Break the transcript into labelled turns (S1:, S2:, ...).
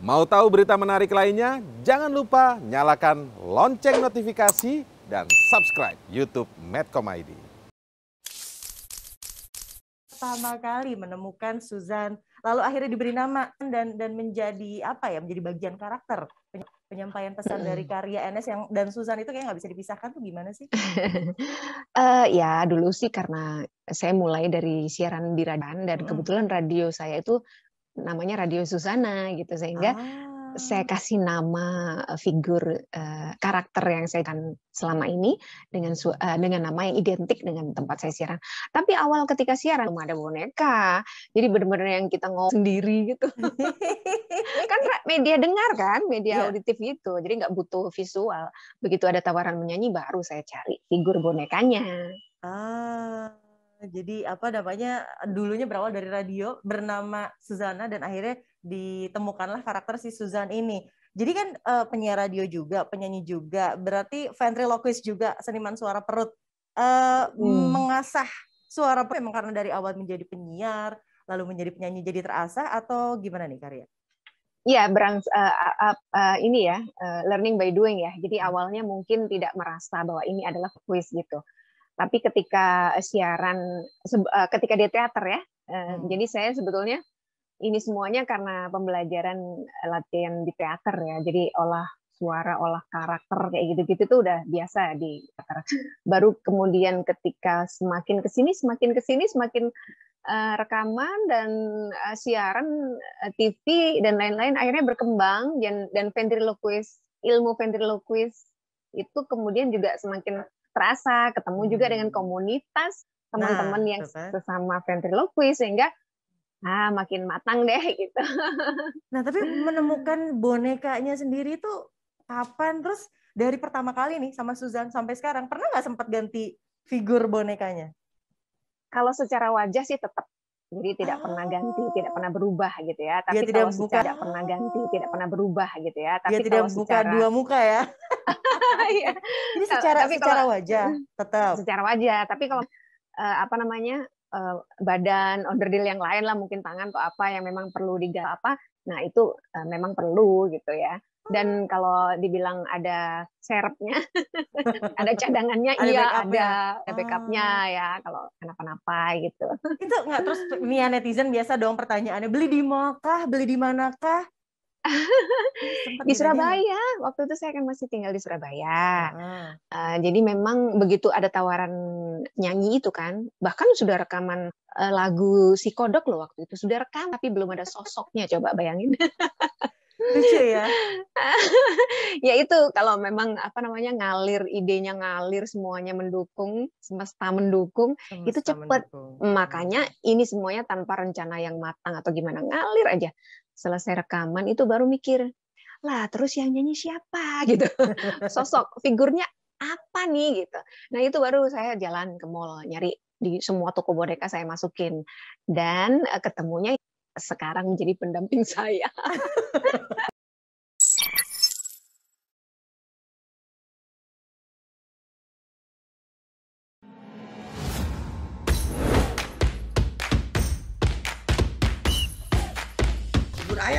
S1: Mau tahu berita menarik lainnya? Jangan lupa nyalakan lonceng notifikasi dan subscribe YouTube Medcom ID. Pertama kali menemukan Suzan, lalu akhirnya diberi nama dan dan menjadi apa ya? Menjadi bagian karakter penyampaian pesan dari karya NS yang dan Suzan itu kayak nggak bisa dipisahkan tuh gimana sih?
S2: uh, ya dulu sih karena saya mulai dari siaran di radio dan hmm. kebetulan radio saya itu namanya Radio Susana gitu sehingga ah. saya kasih nama eh, figur eh, karakter yang saya kan selama ini dengan uh, dengan nama yang identik dengan tempat saya siaran. Tapi awal ketika siaran belum ada boneka, jadi benar-benar yang kita ngomong sendiri gitu. kan media dengar kan, media yeah. auditif gitu, jadi nggak butuh visual. Begitu ada tawaran menyanyi baru saya cari figur bonekanya. Ah, jadi
S1: apa namanya dulunya berawal dari radio bernama Suzana dan akhirnya ditemukanlah karakter si Suzan ini. Jadi kan uh, penyiar radio juga, penyanyi juga, berarti ventriloquist juga, seniman suara perut. Uh, hmm. Mengasah suara perut memang karena dari awal menjadi penyiar, lalu menjadi penyanyi jadi terasah atau gimana nih Karya?
S2: Iya, berang uh, uh, uh, ini ya, uh, learning by doing ya. Jadi hmm. awalnya mungkin tidak merasa bahwa ini adalah kuis gitu tapi ketika eh, siaran eh, ketika di teater ya eh, hmm. jadi saya sebetulnya ini semuanya karena pembelajaran latihan di teater ya jadi olah suara olah karakter kayak gitu-gitu tuh udah biasa di teater baru kemudian ketika semakin kesini semakin kesini semakin uh, rekaman dan uh, siaran uh, TV dan lain-lain akhirnya berkembang dan dan ventriloquist ilmu ventriloquist itu kemudian juga semakin terasa, ketemu juga hmm. dengan komunitas teman-teman nah, yang sesama ventriloquist sehingga ah makin matang deh gitu. Nah, tapi
S1: menemukan bonekanya sendiri itu kapan? Terus dari pertama kali nih sama Suzan sampai sekarang pernah nggak sempat ganti figur bonekanya? Kalau secara
S2: wajah sih tetap. Jadi tidak oh. pernah ganti, tidak oh. pernah berubah gitu ya. Tapi ya, tidak kalau buka. tidak pernah ganti, tidak pernah berubah gitu ya. Tapi ya, tidak kalau buka secara... dua muka ya. Iya. secara tapi secara kalau, wajah tetap. Secara wajah, tapi kalau uh, apa namanya? Uh, badan onderdil yang lain lah mungkin tangan atau apa yang memang perlu diga apa nah itu uh, memang perlu gitu ya dan oh. kalau dibilang ada serepnya ada cadangannya ada iya ada ya? backupnya ah. ya kalau kenapa-napa gitu
S1: itu nggak terus nih netizen biasa dong pertanyaannya beli di kah, beli di manakah
S2: Iya, di Surabaya. Waktu itu saya kan masih tinggal di Surabaya. Hmm. Uh, jadi memang begitu ada tawaran nyanyi itu kan, bahkan sudah rekaman uh, lagu si kodok loh waktu itu sudah rekam tapi belum ada sosoknya. Coba bayangin.
S1: lucu ya
S2: ya itu kalau memang apa namanya ngalir idenya ngalir semuanya mendukung semesta mendukung semesta itu cepet mendukung. makanya ini semuanya tanpa rencana yang matang atau gimana ngalir aja selesai rekaman itu baru mikir lah terus yang nyanyi siapa gitu sosok figurnya apa nih gitu nah itu baru saya jalan ke mall nyari di semua toko boneka saya masukin dan eh, ketemunya sekarang menjadi pendamping saya